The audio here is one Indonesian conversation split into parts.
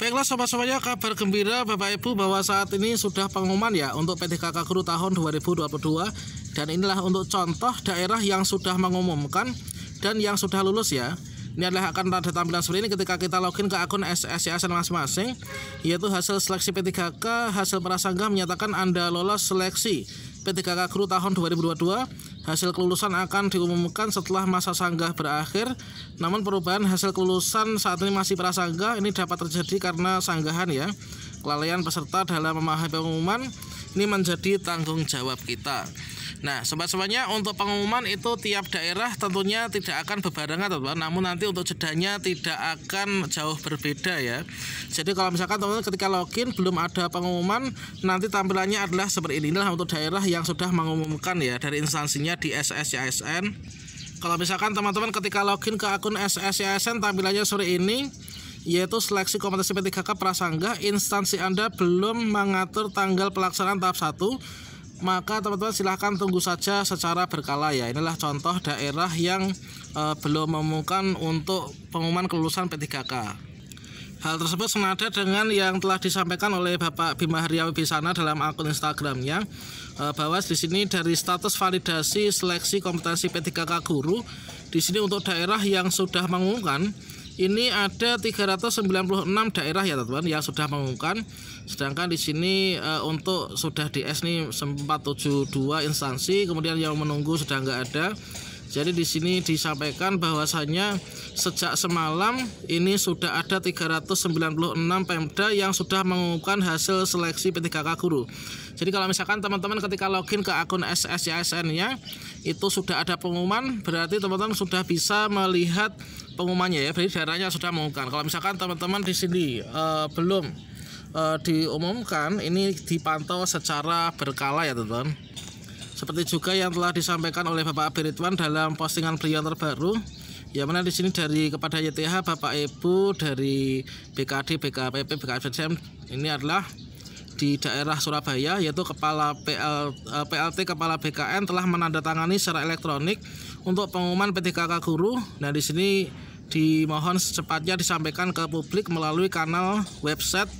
Baiklah sobat-sobatnya kabar gembira Bapak Ibu bahwa saat ini sudah pengumuman ya untuk PTKK Guru tahun 2022 dan inilah untuk contoh daerah yang sudah mengumumkan dan yang sudah lulus ya. Ini adalah akan ada tampilan seperti ini ketika kita login ke akun SSCS masing-masing yaitu hasil seleksi P3K hasil prasangka menyatakan Anda lolos seleksi P3K Kru tahun 2022. Hasil kelulusan akan diumumkan setelah masa sanggah berakhir. Namun perubahan hasil kelulusan saat ini masih prasanggah Ini dapat terjadi karena sanggahan ya. Kelalaian peserta dalam memahami pengumuman ini menjadi tanggung jawab kita. Nah, sobat-sobatnya untuk pengumuman itu tiap daerah tentunya tidak akan berbarengan, teman-teman. Namun nanti untuk jedanya tidak akan jauh berbeda ya. Jadi kalau misalkan teman-teman ketika login belum ada pengumuman, nanti tampilannya adalah seperti ini. Inilah untuk daerah yang sudah mengumumkan ya dari instansinya di SSCSN. Kalau misalkan teman-teman ketika login ke akun SSCSN tampilannya sore ini, yaitu seleksi kompetensi P3K prasangga instansi Anda belum mengatur tanggal pelaksanaan tahap 1 maka teman-teman silahkan tunggu saja secara berkala ya inilah contoh daerah yang e, belum memungkinkan untuk pengumuman kelulusan P3K Hal tersebut senada dengan yang telah disampaikan oleh Bapak Bima Haryawi Bisana dalam akun Instagramnya eh, bahwa di sini dari status validasi seleksi kompetensi P3K guru di sini untuk daerah yang sudah mengumumkan ini ada 396 daerah ya teman-teman yang sudah mengumumkan. Sedangkan di sini e, untuk sudah di S nih 472 instansi, kemudian yang menunggu sudah enggak ada. Jadi di sini disampaikan bahwasannya sejak semalam ini sudah ada 396 Pemda yang sudah mengumumkan hasil seleksi P3K guru. Jadi kalau misalkan teman-teman ketika login ke akun SSCSN-nya itu sudah ada pengumuman, berarti teman-teman sudah bisa melihat pengumumannya ya. Jadi daerahnya sudah mengumumkan. Kalau misalkan teman-teman di sini uh, belum uh, diumumkan, ini dipantau secara berkala ya teman-teman. Seperti juga yang telah disampaikan oleh Bapak Abiritwan dalam postingan beliau terbaru Ya mana di sini dari kepada YTH Bapak Ibu dari BKD BKPP BKFSM ini adalah di daerah Surabaya yaitu kepala PL, eh, PLT kepala BKN telah menandatangani secara elektronik untuk pengumuman PTKK guru. Nah di sini dimohon secepatnya disampaikan ke publik melalui kanal website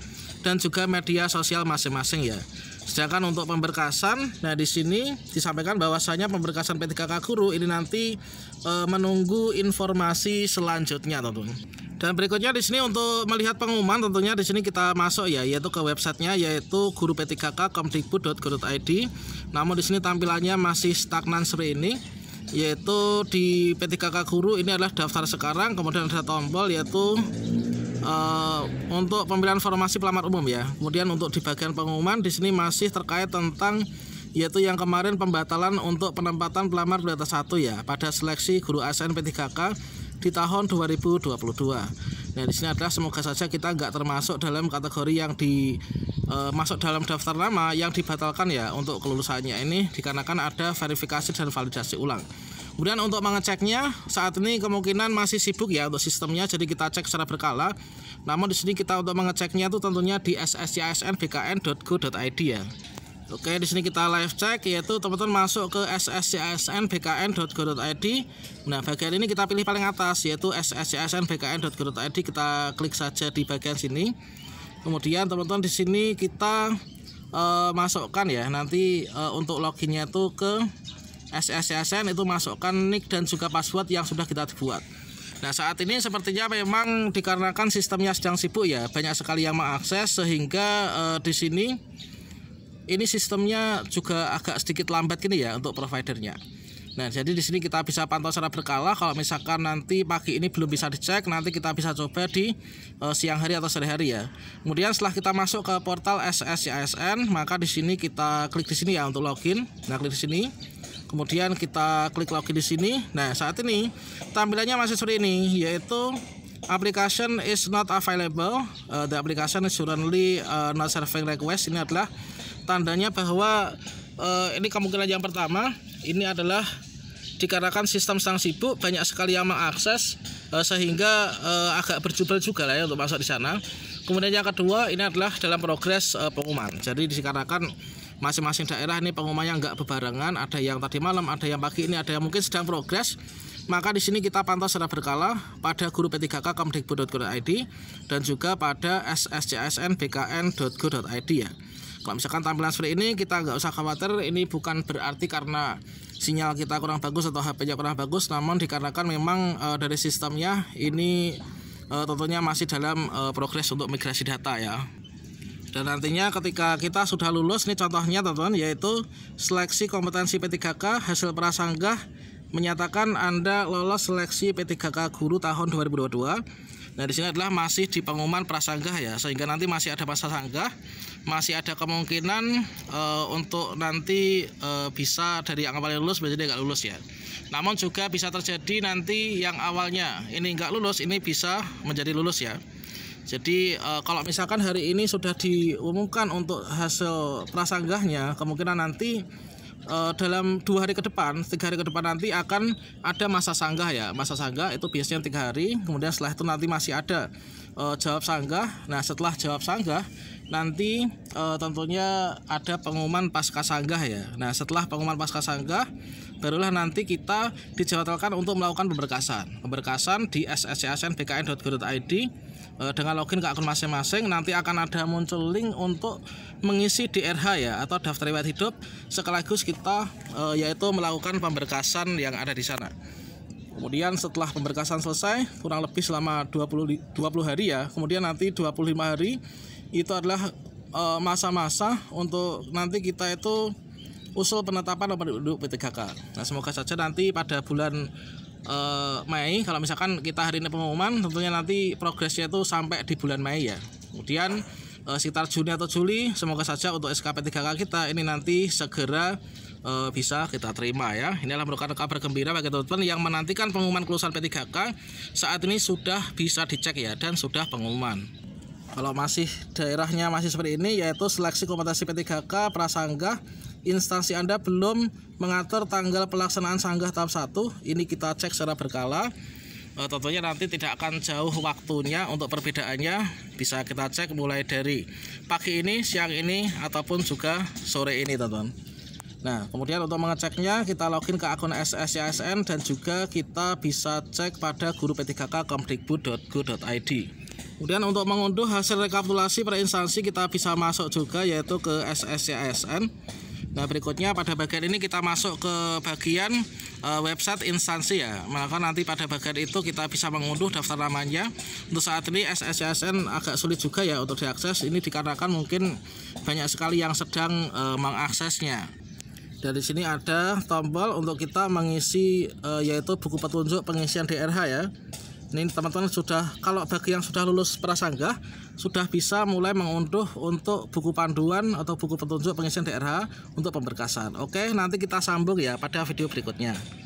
dan juga media sosial masing-masing ya. Sedangkan untuk pemberkasan, nah di sini disampaikan bahwasanya pemberkasan P3K Guru ini nanti e, menunggu informasi selanjutnya, tentu. Dan berikutnya di sini untuk melihat pengumuman tentunya di sini kita masuk ya yaitu ke websitenya yaitu guru p3k.comdikbud.go.id. Namun di sini tampilannya masih stagnan seperti ini yaitu di P3K Guru ini adalah daftar sekarang kemudian ada tombol yaitu uh, untuk pemilihan formasi pelamar umum ya kemudian untuk di bagian pengumuman di sini masih terkait tentang yaitu yang kemarin pembatalan untuk penempatan pelamar berdasar satu ya pada seleksi guru ASN P3K di tahun 2022 Nah di sini adalah semoga saja kita nggak termasuk dalam kategori yang di e, masuk dalam daftar nama yang dibatalkan ya untuk kelulusannya ini dikarenakan ada verifikasi dan validasi ulang. Kemudian untuk mengeceknya saat ini kemungkinan masih sibuk ya untuk sistemnya jadi kita cek secara berkala. Namun di sini kita untuk mengeceknya itu tentunya di sscsnbkn.go.id ya. Oke, di sini kita live check yaitu teman-teman masuk ke sscsnbkn.go.id. Nah, bagian ini kita pilih paling atas yaitu sscsnbkn.go.id. Kita klik saja di bagian sini. Kemudian teman-teman di sini kita uh, masukkan ya nanti uh, untuk loginnya itu ke SSCSN itu masukkan nick dan juga password yang sudah kita buat. Nah saat ini sepertinya memang dikarenakan sistemnya sedang sibuk ya banyak sekali yang mengakses sehingga eh, di sini ini sistemnya juga agak sedikit lambat gini ya untuk providernya. Nah, jadi di sini kita bisa pantau secara berkala. Kalau misalkan nanti pagi ini belum bisa dicek, nanti kita bisa coba di uh, siang hari atau sore hari ya. Kemudian setelah kita masuk ke portal SSCISN, ya, maka di sini kita klik di sini ya untuk login. Nah, klik di sini. Kemudian kita klik login di sini. Nah, saat ini tampilannya masih seperti ini, yaitu application is not available. Uh, the application is currently uh, not serving request. Ini adalah tandanya bahwa eh, ini kemungkinan yang pertama ini adalah dikarenakan sistem sang sibuk banyak sekali yang mengakses eh, sehingga eh, agak berjubel juga lah ya untuk masuk di sana. Kemudian yang kedua ini adalah dalam progres pengumuman. Jadi dikarenakan masing-masing daerah ini pengumuman yang nggak bebarengan ada yang tadi malam ada yang pagi ini ada yang mungkin sedang progres maka di sini kita pantau secara berkala pada guru P3K kemdikbud.go.id dan juga pada sscsnbkn.go.id ya kalau misalkan tampilan seperti ini kita nggak usah khawatir ini bukan berarti karena sinyal kita kurang bagus atau HP-nya kurang bagus namun dikarenakan memang e, dari sistemnya ini e, tentunya masih dalam e, progres untuk migrasi data ya dan nantinya ketika kita sudah lulus ini contohnya teman-teman yaitu seleksi kompetensi P3K hasil prasanggah menyatakan Anda lolos seleksi P3K guru tahun 2022. Nah, di sini adalah masih di pengumuman prasanggah ya, sehingga nanti masih ada sanggah masih ada kemungkinan uh, untuk nanti uh, bisa dari yang awalnya lulus menjadi nggak lulus ya. Namun juga bisa terjadi nanti yang awalnya ini nggak lulus ini bisa menjadi lulus ya. Jadi e, kalau misalkan hari ini sudah diumumkan untuk hasil prasanggahnya, kemungkinan nanti e, dalam dua hari ke depan, tiga hari ke depan nanti akan ada masa sanggah ya. Masa sanggah itu biasanya tiga hari, kemudian setelah itu nanti masih ada e, jawab sanggah. Nah setelah jawab sanggah nanti e, tentunya ada pengumuman pasca sanggah ya. Nah, setelah pengumuman pasca sanggah, barulah nanti kita dijadwalkan untuk melakukan pemberkasan. Pemberkasan di sscasnbkn.go.id e, eh, dengan login ke akun masing-masing. Nanti akan ada muncul link untuk mengisi DRH ya atau daftar riwayat hidup sekaligus kita e, yaitu melakukan pemberkasan yang ada di sana. Kemudian setelah pemberkasan selesai kurang lebih selama 20 20 hari ya. Kemudian nanti 25 hari itu adalah eh, masa-masa untuk nanti kita itu usul penetapan nomor induk P3K. Nah, semoga saja nanti pada bulan uh, Mei kalau misalkan kita hari ini pengumuman tentunya nanti progresnya itu sampai di bulan Mei ya. Kemudian uh, sekitar Juni atau Juli semoga saja untuk SKP 3K kita ini nanti segera uh, bisa kita terima ya. Inilah merupakan kabar gembira bagi teman-teman yang menantikan pengumuman kelulusan P3K saat ini sudah bisa dicek ya dan sudah pengumuman kalau masih daerahnya masih seperti ini yaitu seleksi kompetensi P3K prasangga instansi Anda belum mengatur tanggal pelaksanaan sanggah tahap 1 ini kita cek secara berkala e, tentunya nanti tidak akan jauh waktunya untuk perbedaannya bisa kita cek mulai dari pagi ini siang ini ataupun juga sore ini teman-teman Nah, kemudian untuk mengeceknya kita login ke akun sscsn dan juga kita bisa cek pada guru p3k.kemdikbud.go.id. Kemudian untuk mengunduh hasil rekapitulasi per instansi kita bisa masuk juga yaitu ke SSCSN. Nah berikutnya pada bagian ini kita masuk ke bagian e, website instansi ya. Maka nanti pada bagian itu kita bisa mengunduh daftar namanya. Untuk saat ini SSCSN agak sulit juga ya untuk diakses. Ini dikarenakan mungkin banyak sekali yang sedang e, mengaksesnya dari sini ada tombol untuk kita mengisi e, yaitu buku petunjuk pengisian DRH ya ini teman-teman sudah kalau bagi yang sudah lulus prasangga sudah bisa mulai mengunduh untuk buku panduan atau buku petunjuk pengisian DRH untuk pemberkasan oke nanti kita sambung ya pada video berikutnya